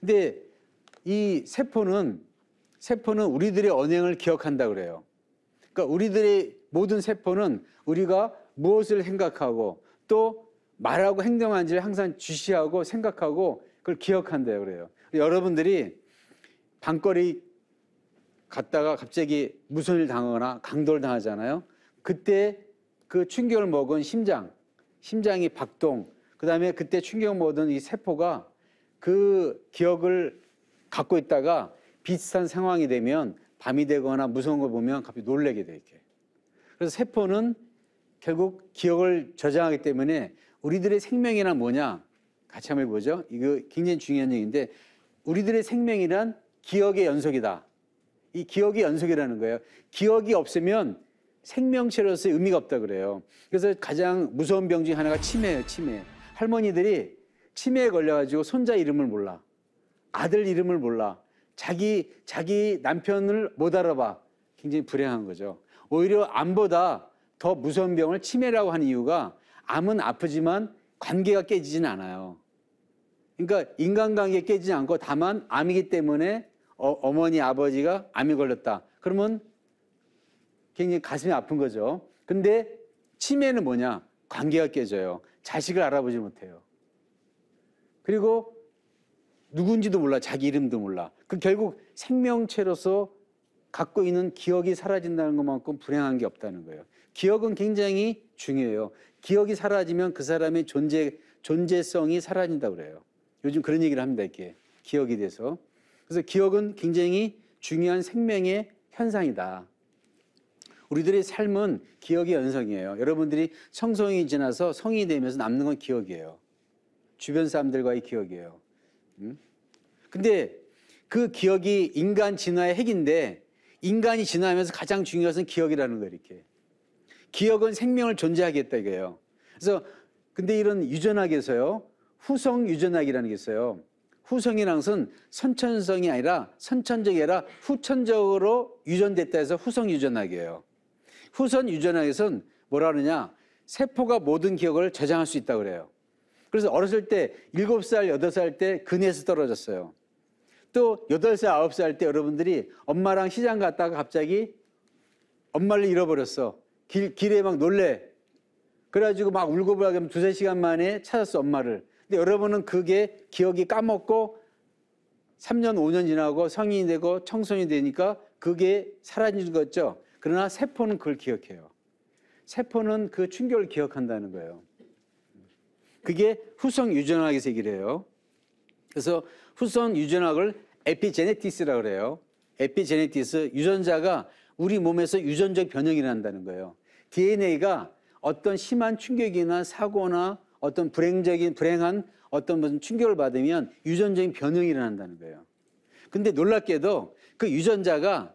근데 이 세포는 세포는 우리들의 언행을 기억한다 그래요. 그러니까 우리들의 모든 세포는 우리가 무엇을 생각하고 또 말하고 행동한지를 항상 주시하고 생각하고 그걸 기억한대요 그래요. 여러분들이 방거리 갔다가 갑자기 무슨 일 당하거나 강도를 당하잖아요. 그때 그 충격을 먹은 심장, 심장이 박동, 그 다음에 그때 충격 을 먹은 이 세포가 그 기억을 갖고 있다가 비슷한 상황이 되면 밤이 되거나 무서운 걸 보면 갑자기 놀래게 돼 이렇게. 그래서 세포는 결국 기억을 저장하기 때문에 우리들의 생명이란 뭐냐? 같이 한번 보죠. 이거 굉장히 중요한 얘기인데 우리들의 생명이란 기억의 연속이다. 이 기억의 연속이라는 거예요. 기억이 없으면 생명체로서의 의미가 없다 그래요. 그래서 가장 무서운 병중 하나가 치매예요, 치매. 할머니들이 치매에 걸려가지고 손자 이름을 몰라. 아들 이름을 몰라. 자기, 자기 남편을 못 알아봐. 굉장히 불행한 거죠. 오히려 암보다 더 무서운 병을 치매라고 하는 이유가 암은 아프지만 관계가 깨지진 않아요. 그러니까 인간관계 깨지지 않고 다만 암이기 때문에 어, 머니 아버지가 암이 걸렸다. 그러면 굉장히 가슴이 아픈 거죠. 근데 치매는 뭐냐? 관계가 깨져요. 자식을 알아보지 못해요. 그리고 누군지도 몰라 자기 이름도 몰라 그 결국 생명체로서 갖고 있는 기억이 사라진다는 것만큼 불행한 게 없다는 거예요 기억은 굉장히 중요해요 기억이 사라지면 그 사람의 존재 존재성이 사라진다 그래요 요즘 그런 얘기를 합니다 이렇게 기억이 돼서 그래서 기억은 굉장히 중요한 생명의 현상이다 우리들의 삶은 기억의 연성이에요 여러분들이 청소년이 지나서 성인이 되면서 남는 건 기억이에요 주변 사람들과의 기억이에요. 음? 근데 그 기억이 인간 진화의 핵인데 인간이 진화하면서 가장 중요한 것은 기억이라는 거예요, 이렇게. 기억은 생명을 존재하게 했다 이거예요. 그래서 근데 이런 유전학에서요. 후성 유전학이라는 게 있어요. 후성이라 것은 선천성이 아니라 선천적이 아니라 후천적으로 유전됐다 해서 후성 유전학이에요. 후선 유전학에서는 뭐라 그러냐? 세포가 모든 기억을 저장할 수 있다고 그래요. 그래서 어렸을 때 7살, 8살 때그네에서 떨어졌어요. 또 8살, 9살 때 여러분들이 엄마랑 시장 갔다가 갑자기 엄마를 잃어버렸어. 길, 길에 막 놀래. 그래가지고 막 울고 불하면 두세 시간 만에 찾았어, 엄마를. 근데 여러분은 그게 기억이 까먹고 3년, 5년 지나고 성인이 되고 청소년이 되니까 그게 사라진 거죠. 그러나 세포는 그걸 기억해요. 세포는 그 충격을 기억한다는 거예요. 그게 후성 유전학의 세계래요. 그래서 후성 유전학을 에피제네티스라고 그래요. 에피제네티스 유전자가 우리 몸에서 유전적 변형이 난다는 거예요. DNA가 어떤 심한 충격이나 사고나 어떤 불행적인 불행한 어떤 무슨 충격을 받으면 유전적인 변형이 일어난다는 거예요. 근데 놀랍게도 그 유전자가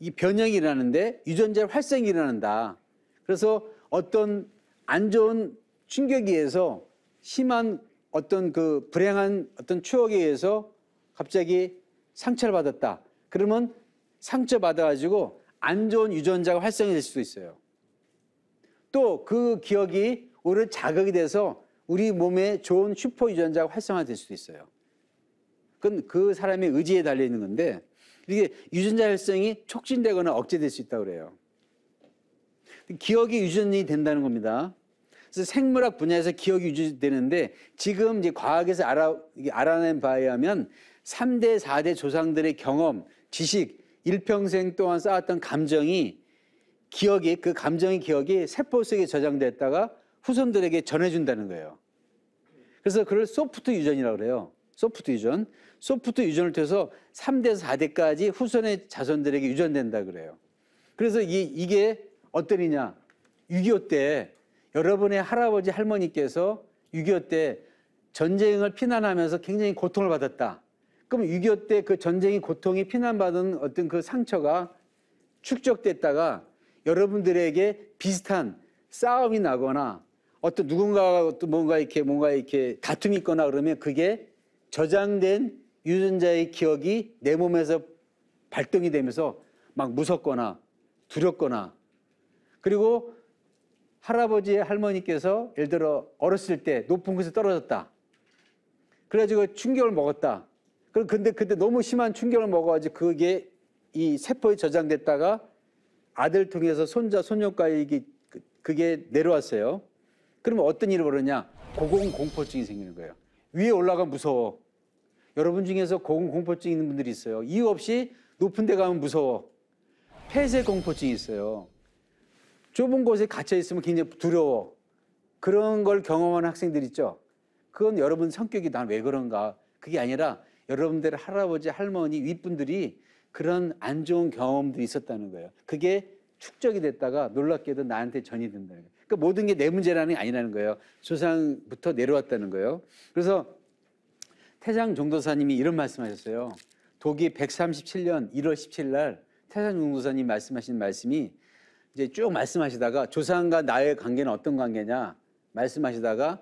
이 변형이 일어나는데 유전자 활성이 일어난다. 그래서 어떤 안 좋은 충격에 의해서 심한 어떤 그 불행한 어떤 추억에 의해서 갑자기 상처를 받았다. 그러면 상처 받아가지고 안 좋은 유전자가 활성이 될 수도 있어요. 또 그 기억이 오히려 자극이 돼서 우리 몸에 좋은 슈퍼 유전자가 활성화될 수도 있어요. 그건 그 사람의 의지에 달려 있는 건데 이게 유전자 활성이 촉진되거나 억제될 수 있다고 그래요. 기억이 유전이 된다는 겁니다. 그래서 생물학 분야에서 기억이 유지되는데 지금 이제 과학에서 알아, 알아낸 바에 하면 3대, 4대 조상들의 경험, 지식, 일평생 동안 쌓았던 감정이 기억이, 그 감정의 기억이 세포 속에 저장됐다가 후손들에게 전해준다는 거예요. 그래서 그걸 소프트 유전이라고 그래요. 소프트 유전. 소프트 유전을 통해서 3대에서 4대까지 후손의 자손들에게 유전된다 그래요. 그래서 이, 게 어떠느냐. 6.25때 여러분의 할아버지 할머니께서 6.25 때 전쟁을 피난하면서 굉장히 고통을 받았다. 그럼 6.25 때 그 전쟁이 고통이 피난받은 어떤 그 상처가 축적됐다가 여러분들에게 비슷한 싸움이 나거나 어떤 누군가가 또 뭔가 이렇게 뭔가 이렇게 다툼이 있거나 그러면 그게 저장된 유전자의 기억이 내 몸에서 발동이 되면서 막 무섭거나 두렵거나 그리고 할아버지 할머니께서 예를 들어 어렸을 때 높은 곳에 떨어졌다. 그래가지고 충격을 먹었다. 그런데 그때 너무 심한 충격을 먹어가지고 그게 이 세포에 저장됐다가 아들 통해서 손자 손녀까지 게 그, 그게 내려왔어요. 그러면 어떤 일을 벌어냐? 고공공포증이 생기는 거예요. 위에 올라가 무서워. 여러분 중에서 고공공포증 있는 분들이 있어요. 이유 없이 높은 데 가면 무서워. 폐쇄 공포증이 있어요. 좁은 곳에 갇혀 있으면 굉장히 두려워. 그런 걸 경험하는 학생들 있죠. 그건 여러분 성격이 난 왜 그런가. 그게 아니라 여러분들 의 할아버지, 할머니, 윗분들이 그런 안 좋은 경험도 있었다는 거예요. 그게 축적이 됐다가 놀랍게도 나한테 전이 된다는 거예요. 그러니까 모든 게 내 문제라는 게 아니라는 거예요. 조상부터 내려왔다는 거예요. 그래서 태장 종도사님이 이런 말씀하셨어요. 독이 137년 1월 17일 날 태장 종도사님 말씀하신 말씀이 이제 쭉 말씀하시다가 조상과 나의 관계는 어떤 관계냐 말씀하시다가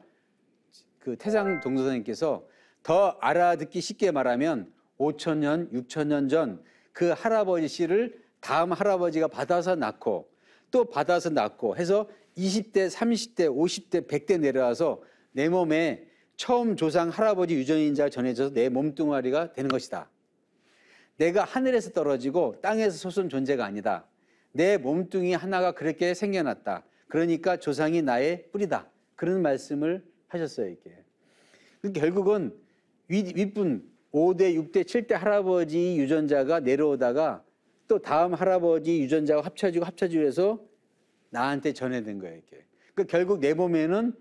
그 태상 동도사님께서 더 알아듣기 쉽게 말하면 5천 년, 6천 년전 그 할아버지 씨를 다음 할아버지가 받아서 낳고 또 받아서 낳고 해서 20대, 30대, 50대, 100대 내려와서 내 몸에 처음 조상 할아버지 유전인자가 전해져서 내 몸뚱아리가 되는 것이다. 내가 하늘에서 떨어지고 땅에서 솟은 존재가 아니다. 내 몸뚱이 하나가 그렇게 생겨났다. 그러니까 조상이 나의 뿌리다. 그런 말씀을 하셨어요, 이게. 그러니까 결국은 윗분 5대, 6대, 7대 할아버지 유전자가 내려오다가 또 다음 할아버지 유전자가 합쳐지고 합쳐지고 해서 나한테 전해된 거예요, 이게. 그 그러니까 결국 내 몸에는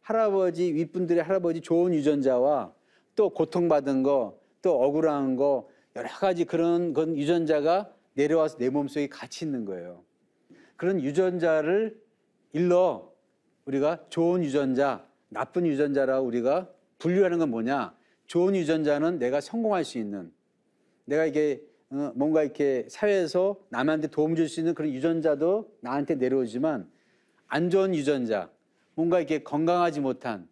할아버지 윗분들의 할아버지 좋은 유전자와 또 고통받은 거, 또 억울한 거 여러 가지 그런 건 유전자가 내려와서 내 몸속에 같이 있는 거예요. 그런 유전자를 일러 우리가 좋은 유전자, 나쁜 유전자라 우리가 분류하는 건 뭐냐? 좋은 유전자는 내가 성공할 수 있는, 내가 이게 어, 뭔가 이렇게 사회에서 남한테 도움 줄 수 있는 그런 유전자도 나한테 내려오지만 안 좋은 유전자, 뭔가 이렇게 건강하지 못한,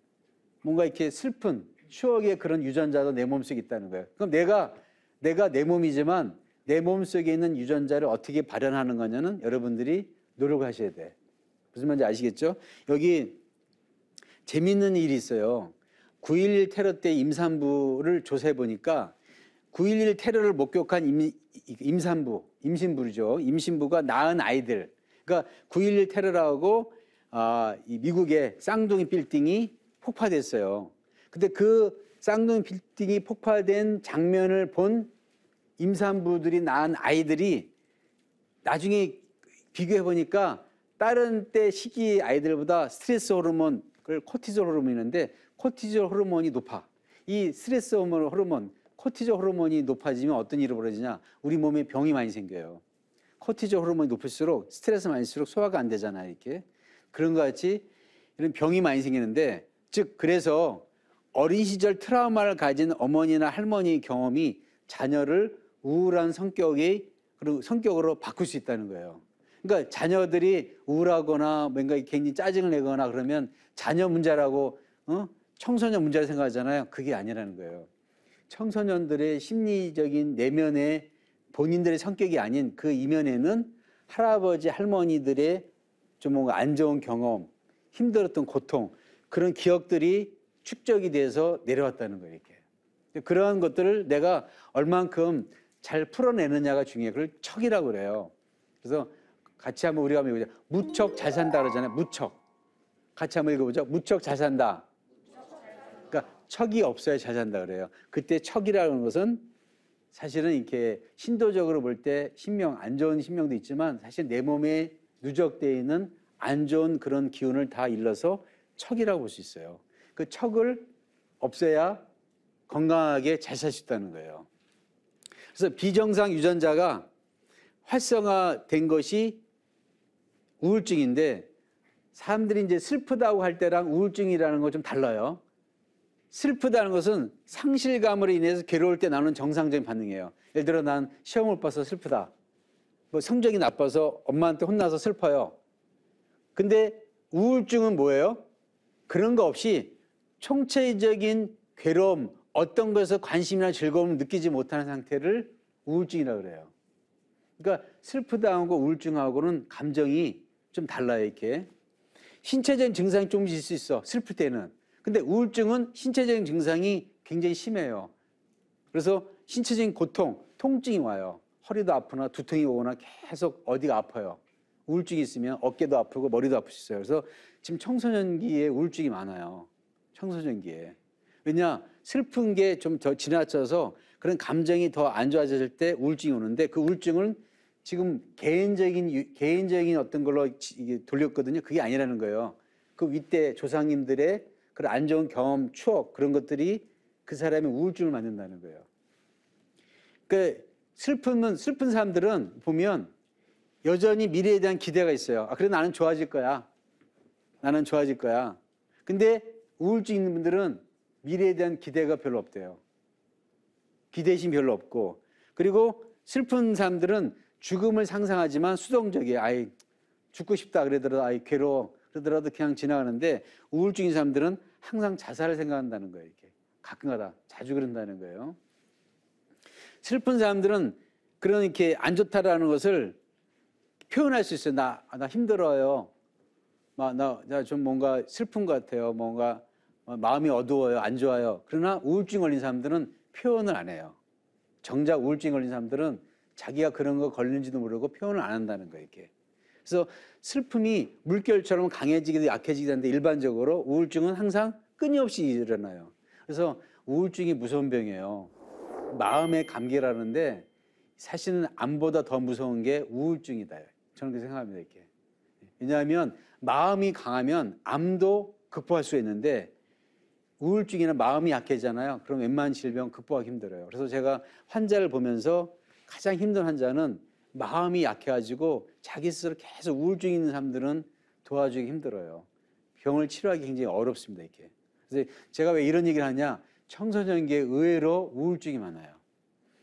뭔가 이렇게 슬픈 추억의 그런 유전자도 내 몸속에 있다는 거예요. 그럼 내가 내가 내 몸이지만 내 몸속에 있는 유전자를 어떻게 발현하는 거냐는 여러분들이 노력하셔야 돼. 무슨 말인지 아시겠죠? 여기 재밌는 일이 있어요. 9.11 테러 때 임산부를 조사해 보니까 9.11 테러를 목격한 임, 임산부, 임신부죠. 임신부가 낳은 아이들. 그러니까 9.11 테러라고 아, 이 미국의 쌍둥이 빌딩이 폭파됐어요. 근데 그 쌍둥이 빌딩이 폭파된 장면을 본 임산부들이 낳은 아이들이 나중에 비교해 보니까 다른 때 시기 아이들보다 스트레스 호르몬 그 코티졸 호르몬인데 코티졸 호르몬이 높아. 이 스트레스 호르몬, 호르몬 코티졸 호르몬이 높아지면 어떤 일이 벌어지냐? 우리 몸에 병이 많이 생겨요. 코티졸 호르몬이 높을수록 스트레스 많을수록 소화가 안 되잖아요, 이렇게. 그런 것 같이 이런 병이 많이 생기는데 즉 그래서 어린 시절 트라우마를 가진 어머니나 할머니 의 경험이 자녀를 우울한 성격이 그리고 성격으로 바꿀 수 있다는 거예요. 그러니까 자녀들이 우울하거나 뭔가 굉장히 짜증을 내거나 그러면 자녀 문제라고 어? 청소년 문제를 생각하잖아요. 그게 아니라는 거예요. 청소년들의 심리적인 내면에 본인들의 성격이 아닌 그 이면에는 할아버지 할머니들의 좀 뭔가 안 좋은 경험, 힘들었던 고통 그런 기억들이 축적이 돼서 내려왔다는 거예요. 이렇게 그러한 것들을 내가 얼만큼 잘 풀어내느냐가 중요해요. 그걸 척이라고 그래요. 그래서 같이 한번 우리가 한번 읽어보자. 무척 잘 산다 그러잖아요. 무척. 같이 한번 읽어보죠. 무척 잘 산다. 그러니까 척이 없어야 잘 산다 그래요. 그때 척이라는 것은 사실은 이렇게 신도적으로 볼 때 신명 안 좋은 신명도 있지만 사실 내 몸에 누적되어 있는 안 좋은 그런 기운을 다 일러서 척이라고 볼 수 있어요. 그 척을 없애야 건강하게 잘 살 수 있다는 거예요. 그래서 비정상 유전자가 활성화된 것이 우울증인데 사람들이 이제 슬프다고 할 때랑 우울증이라는 거 좀 달라요. 슬프다는 것은 상실감으로 인해서 괴로울 때 나오는 정상적인 반응이에요. 예를 들어 난 시험 을 봐서 슬프다. 뭐 성적이 나빠서 엄마한테 혼나서 슬퍼요. 근데 우울증은 뭐예요? 그런 거 없이 총체적인 괴로움, 어떤 것에서 관심이나 즐거움을 느끼지 못하는 상태를 우울증이라고 그래요. 그러니까 슬프다하고 우울증하고는 감정이 좀 달라요, 이렇게. 신체적인 증상이 좀 있을 수 있어, 슬플 때는. 근데 우울증은 신체적인 증상이 굉장히 심해요. 그래서 신체적인 고통, 통증이 와요. 허리도 아프나 두통이 오거나 계속 어디가 아파요. 우울증이 있으면 어깨도 아프고 머리도 아플 수 있어요. 그래서 지금 청소년기에 우울증이 많아요. 청소년기에. 왜냐? 슬픈 게 좀 더 지나쳐서 그런 감정이 더 안 좋아졌을 때 우울증이 오는데 그 우울증은 지금 개인적인 개인적인 어떤 걸로 돌렸거든요. 그게 아니라는 거예요. 그 윗대 조상님들의 그런 안 좋은 경험, 추억 그런 것들이 그 사람의 우울증을 만든다는 거예요. 그 슬픔은 슬픈 사람들은 보면 여전히 미래에 대한 기대가 있어요. 아, 그래 나는 좋아질 거야. 나는 좋아질 거야. 근데 우울증 있는 분들은 미래에 대한 기대가 별로 없대요. 기대심 별로 없고 그리고 슬픈 사람들은 죽음을 상상하지만 수동적이에요. 아이 죽고 싶다 그러더라도 아이 괴로워 그러더라도 그냥 지나가는데 우울증인 사람들은 항상 자살을 생각한다는 거예요. 이렇게 가끔가다 자주 그런다는 거예요. 슬픈 사람들은 그런 이렇게 안 좋다라는 것을 표현할 수 있어요. 나, 나 힘들어요. 나, 나 좀 뭔가 슬픈 것 같아요. 뭔가 어, 마음이 어두워요, 안 좋아요. 그러나 우울증 걸린 사람들은 표현을 안 해요. 정작 우울증 걸린 사람들은 자기가 그런 거걸리는지도 모르고 표현을 안 한다는 거예요, 이렇게. 그래서 슬픔이 물결처럼 강해지기도 약해지기도 하는데 일반적으로 우울증은 항상 끊임없이 일어나요. 그래서 우울증이 무서운 병이에요. 마음의 감기라는데 사실은 암보다 더 무서운 게 우울증이다. 저는 그렇게 생각합니다, 이렇게. 왜냐하면 마음이 강하면 암도 극복할 수 있는데 우울증이나 마음이 약해잖아요. 그럼 웬만한 질병 극복하기 힘들어요. 그래서 제가 환자를 보면서 가장 힘든 환자는 마음이 약해가지고 자기 스스로 계속 우울증 있는 사람들은 도와주기 힘들어요. 병을 치료하기 굉장히 어렵습니다, 이렇게. 그래서 제가 왜 이런 얘기를 하냐? 청소년기에 의외로 우울증이 많아요.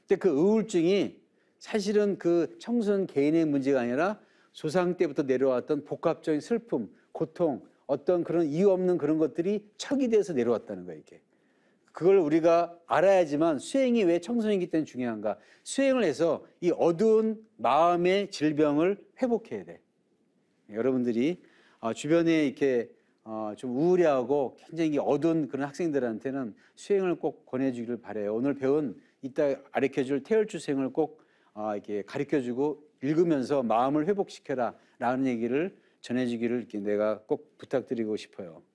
근데 그 우울증이 사실은 그 청소년 개인의 문제가 아니라 소상 때부터 내려왔던 복합적인 슬픔, 고통, 어떤 그런 이유 없는 그런 것들이 척이 돼서 내려왔다는 거예요, 이게. 그걸 우리가 알아야지만 수행이 왜 청소년기 때는 중요한가? 수행을 해서 이 어두운 마음의 질병을 회복해야 돼. 여러분들이 어, 주변에 이렇게 어, 좀 우울해하고 굉장히 어두운 그런 학생들한테는 수행을 꼭 권해주기를 바래요. 오늘 배운 이따 가르쳐줄 태열주 수행을 꼭 어, 이렇게 가르쳐주고 읽으면서 마음을 회복시켜라라는 얘기를 전해지기를 내가 꼭 부탁드리고 싶어요.